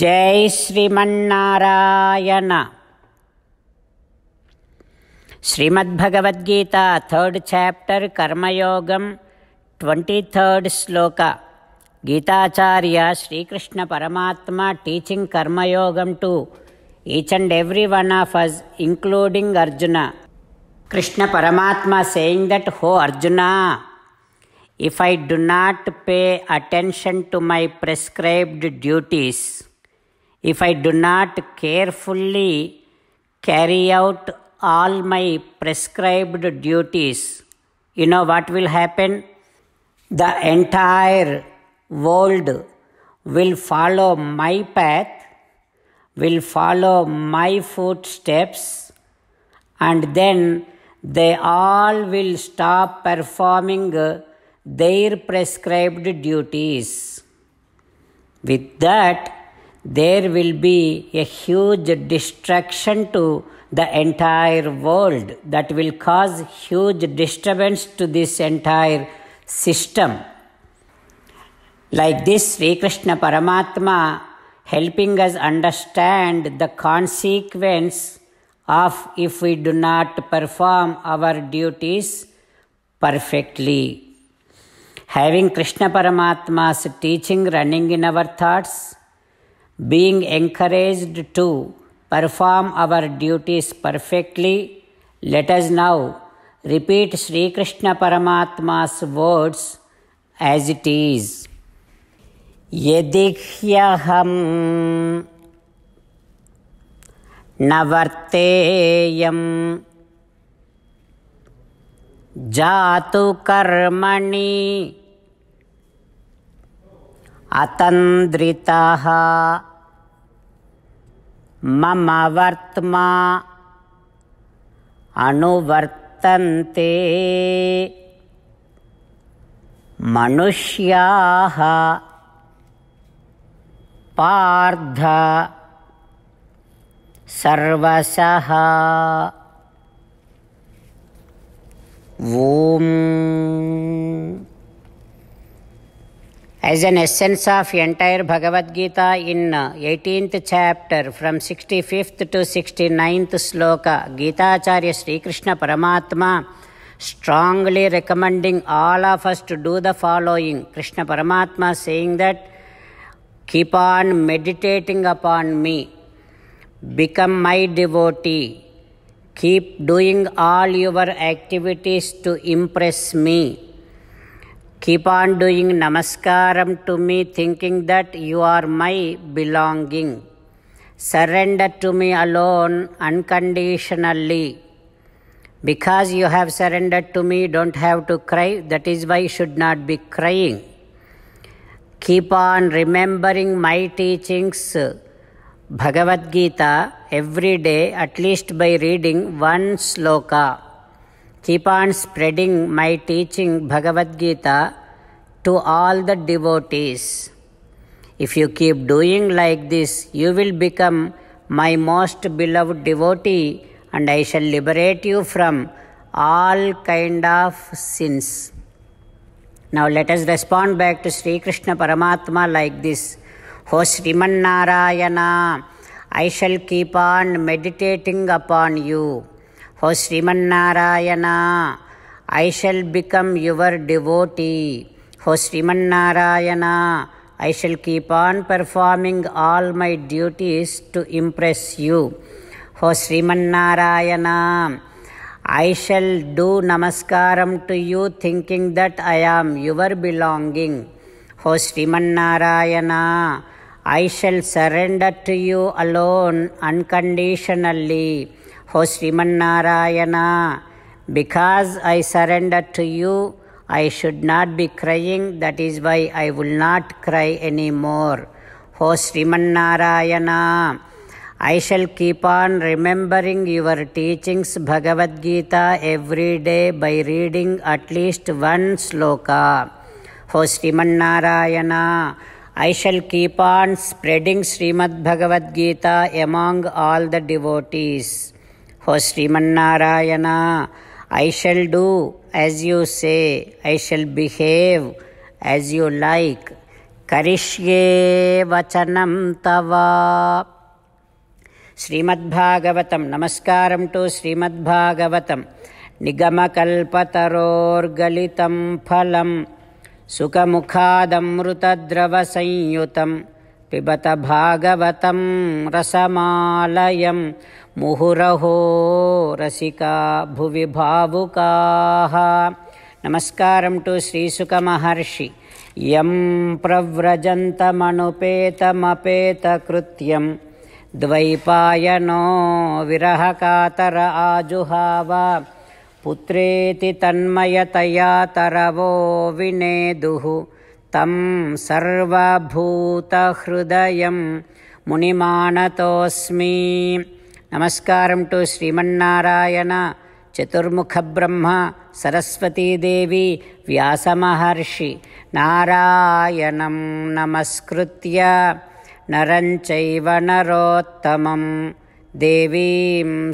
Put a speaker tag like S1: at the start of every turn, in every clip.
S1: జై Srimannarayana Srimad Bhagavad Gita third chapter కర్మయోగం twenty third శ్లోక గీతాచార్య శ్రీకృష్ణ పరమాత్మ టీచింగ్ కర్మయోగం to each and every one of us including Arjuna Krishna పరమాత్మ సేయింగ్ దట్ హో అర్జునా if I do not pay attention to my prescribed duties if I do not carefully carry out all my prescribed duties, you know what will happen? The entire world will follow my path, will follow my footsteps, and then they all will stop performing their prescribed duties. With that, there will be a huge distraction to the entire world that will cause huge disturbance to this entire system. Like this, Sri Krishna Paramatma helping us understand the consequence of if we do not perform our duties perfectly. Having Krishna Paramatma's teaching running in our thoughts, being encouraged to perform our duties perfectly, let us now repeat Sri Krishna Paramatma's words as it is. यदिह्यहम् न वर्तेयम् जातु atandritaha. मम वर्त्मा अनुवर्तन्ते मनुष्याः पार्ध सर्वशः ॐ as an essence of entire Bhagavad Gita in 18th uh, chapter from 65th to 69th sloka, Gita Acharya Sri Krishna Paramatma strongly recommending all of us to do the following. Krishna Paramatma saying that keep on meditating upon me, become my devotee, keep doing all your activities to impress me Keep on doing namaskaram to me, thinking that you are my belonging. Surrender to me alone, unconditionally. Because you have surrendered to me, don't have to cry. That is why you should not be crying. Keep on remembering my teachings, Bhagavad Gita, every day, at least by reading one sloka keep on spreading my teaching Bhagavad Gita to all the devotees. If you keep doing like this, you will become my most beloved devotee and I shall liberate you from all kind of sins. Now let us respond back to Sri Krishna Paramatma like this. Ho Sriman Narayana, I shall keep on meditating upon you. O Srimannarayana, I shall become your devotee. O Srimannarayana, I shall keep on performing all my duties to impress you. O Srimannarayana, I shall do namaskaram to you thinking that I am your belonging. O Srimannarayana, I shall surrender to you alone unconditionally. O Sriman because I surrender to you, I should not be crying, that is why I will not cry anymore. O Sriman I shall keep on remembering your teachings, Bhagavad Gita, every day by reading at least one sloka. O Sriman I shall keep on spreading Srimad Bhagavad Gita among all the devotees. O Srimanarayana, I shall do as you say, I shall behave as you like. करिष्ये वचनं तव श्रीमद्भागवतं नमस्कारं to श्रीमद्भागवतं निगमकल्पतरोर्गलितं फलं सुखमुखादमृतद्रवसंयुतं पिबत भागवतं रसमालयं मुहुरहो रसिका भुवि भावुकाः नमस्कारं to श्रीसुकमहर्षि यं प्रव्रजन्तमनुपेतमपेतकृत्यं द्वैपायनो विरहकातर आजुहाव पुत्रेति तन्मयतया तरवो विनेदुः तं सर्वभूतहृदयं मुनिमानतोऽस्मि नमस्कारं टु श्रीमन्नारायण चतुर्मुखब्रह्म सरस्वतीदेवी व्यासमहर्षि नारायणं नमस्कृत्य नरञ्चैव नरोत्तमं देवीं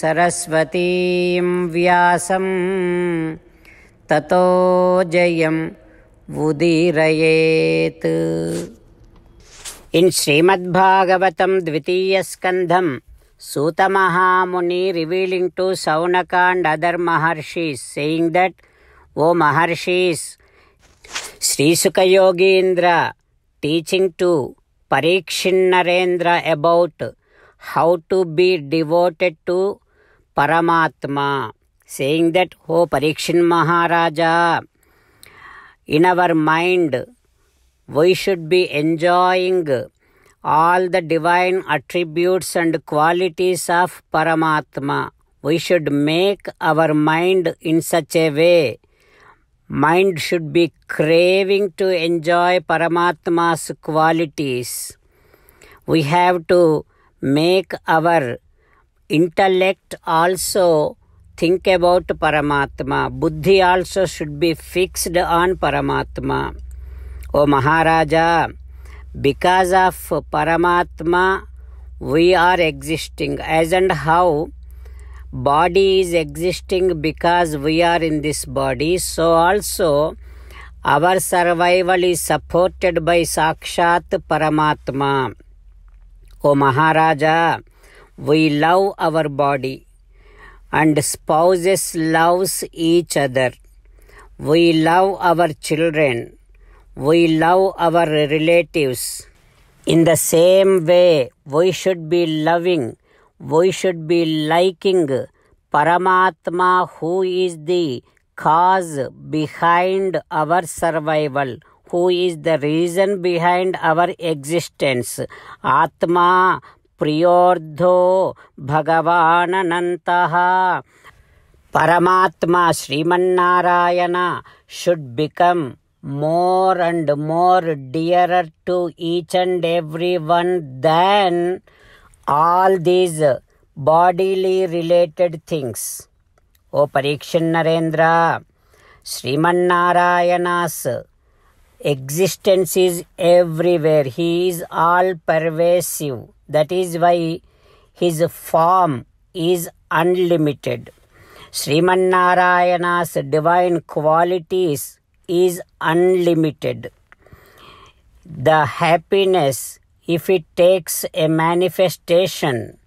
S1: सरस्वतीं व्यासं ततो जयम् ఉదీరయేత్ ఇన్ శ్రీమద్భాగవతం ద్వితీయ స్కంధం Sutamahamuni revealing to Saunaka and other maharshis saying that O maharshis Srisukhayogindra teaching to Parikshit Narendra about how to be devoted to Paramatma saying that O Parikshit Maharaja in our mind, we should be enjoying all the divine attributes and qualities of Paramatma. We should make our mind in such a way. Mind should be craving to enjoy Paramatma's qualities. We have to make our intellect also think about Paramatma. Buddhi also should be fixed on Paramatma. O Maharaja, because of Paramatma, we are existing. As and how body is existing because we are in this body, so also our survival is supported by Sakshat Paramatma. O Maharaja, we love our body and spouses loves each other. We love our children. We love our relatives. In the same way, we should be loving. We should be liking Paramatma, who is the cause behind our survival, who is the reason behind our existence. Atma, प्रियोर्धो भगवानन्तः Paramatma Srimannarayana should become more and more dear to each and every one than all these bodily related things O Parikshit Narendra Srimannarayana's existence is he is all pervasive That is why his form is unlimited. Srimannarayana's divine qualities is unlimited. The happiness, if it takes a manifestation,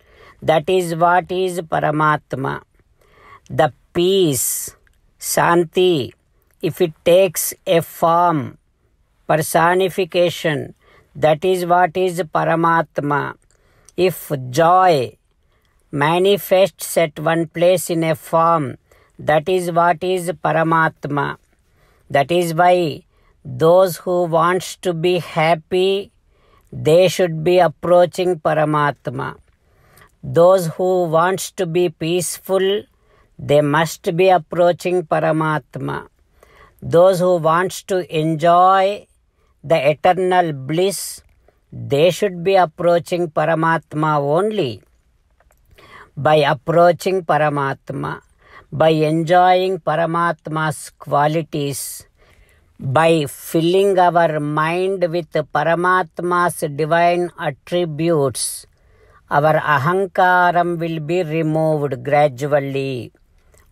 S1: that is what is Paramatma. The peace, Shanti, if it takes a form, personification, that is what is Paramatma. If joy manifests at one place in a form, that is what is Paramatma. That is why those who want to be happy, they should be approaching Paramatma. Those who want to be peaceful, they must be approaching Paramatma. Those who want to enjoy the eternal bliss, they should be approaching Paramatma only. By approaching Paramatma, by enjoying Paramatma's qualities, by filling our mind with Paramatma's divine attributes, our ahankaram will be removed gradually.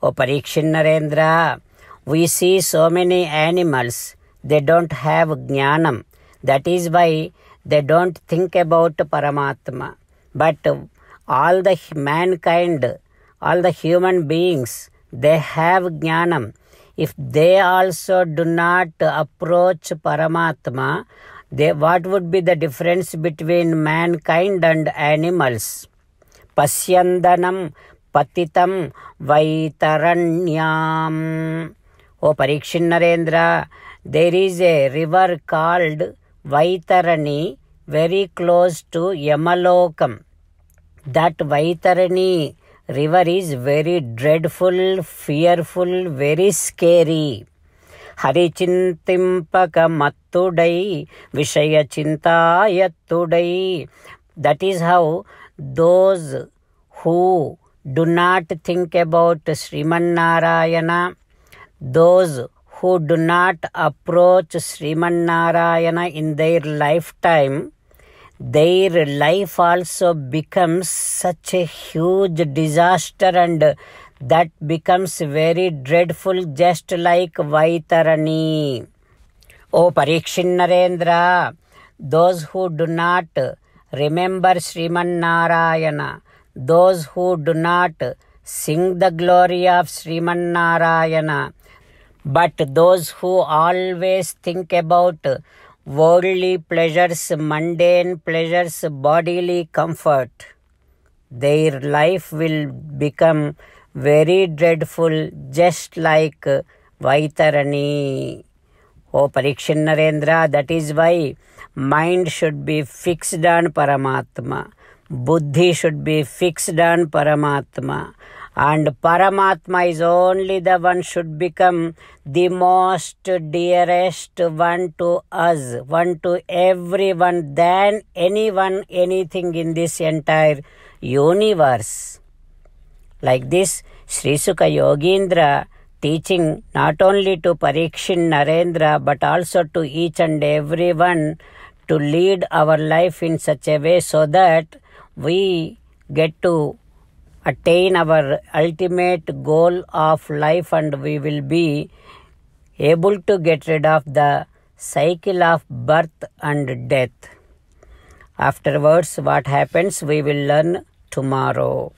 S1: O Parikshin Narendra, we see so many animals, they don't have jnanam. That is why they don't think about Paramatma. But all the mankind, all the human beings, they have jnanam. If they also do not approach Paramatma, they, what would be the difference between mankind and animals? Pasyandanam patitam vaitaranyam. Oh, Parikshin Narendra, there is a river called Vaitarani very close to Yamalokam. That Vaitarani river is very dreadful, fearful, very scary. హరిచింతింపకమత్తుడై విషయ చింతాయత్తుడై that is how those who do not think about Srimannarayana those who do not approach Srimannarayana in their life time their life also becomes such a huge disaster and that becomes very dreadful just like Vaitarani. O Parikshin Narendra, those who do not remember Sriman Narayana, those who do not sing the glory of Sriman Narayana, but those who always think about worldly pleasures, mundane pleasures, bodily comfort, their life will become very dreadful, just like Vaitarani. O oh, Parikshin Narendra, that is why mind should be fixed on Paramatma. Buddhi should be fixed on Paramatma. And Paramatma is only the one should become the most dearest one to us, one to everyone than anyone, anything in this entire universe. Like this, Sri Sukha Yogendra teaching not only to Parikshin Narendra but also to each and everyone to lead our life in such a way so that we get to attain our ultimate goal of life and we will be able to get rid of the cycle of birth and death. Afterwards, what happens, we will learn tomorrow.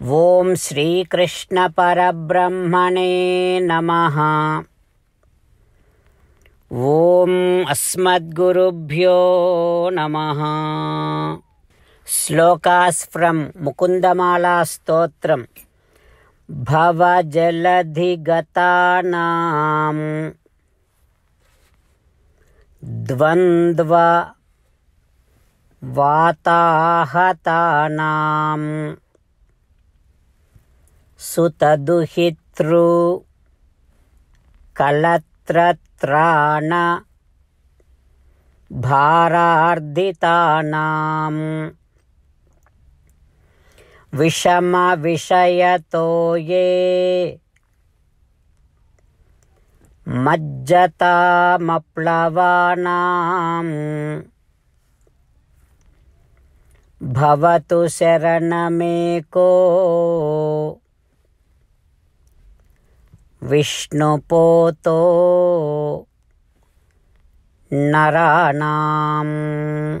S1: Sri Namaha. श्रीकृष्णपरब्रह्मणे Asmat ॐ अस्मद्गुरुभ्यो नमः slokas from मुकुन्दमालास्तोत्रम् भवजलधिगतानां द्वन्द्व वाताहतानां सुतदुहितृ कलत्रत्राण भारार्दितानाम् विषम विषय तो ये मज्जतामप्लवानाम् भवतु शरणमेको विष्णुपोतो नराणाम्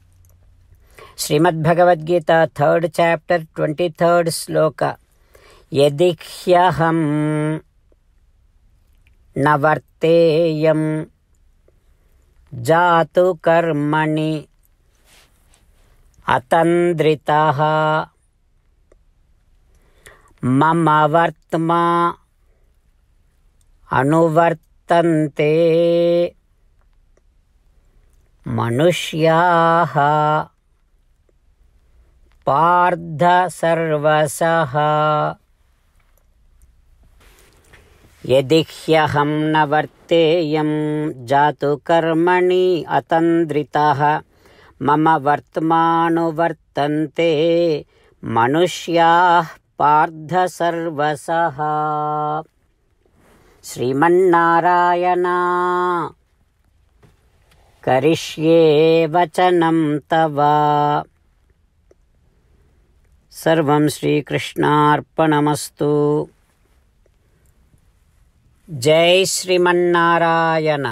S1: Srimadbhagavadgita third chapter twenty third sloka यदि ह्यहम न वर्तेय जातु कर्मणि अतंद्रिता मम वर्तमा अनुवर्तन्ते मनुष्याः पार्थ सर्वसः यदि ह्यहं न वर्तेयं जातु कर्मणि अतन्द्रितः मम वर्त्मानुवर्तन्ते मनुष्याः पार्थ सर्वसः श्रीमन्नारायणा करिष्ये वचनं तव सर्व श्रीकृष्णापणमस्तु जय श्रीमन्नारायण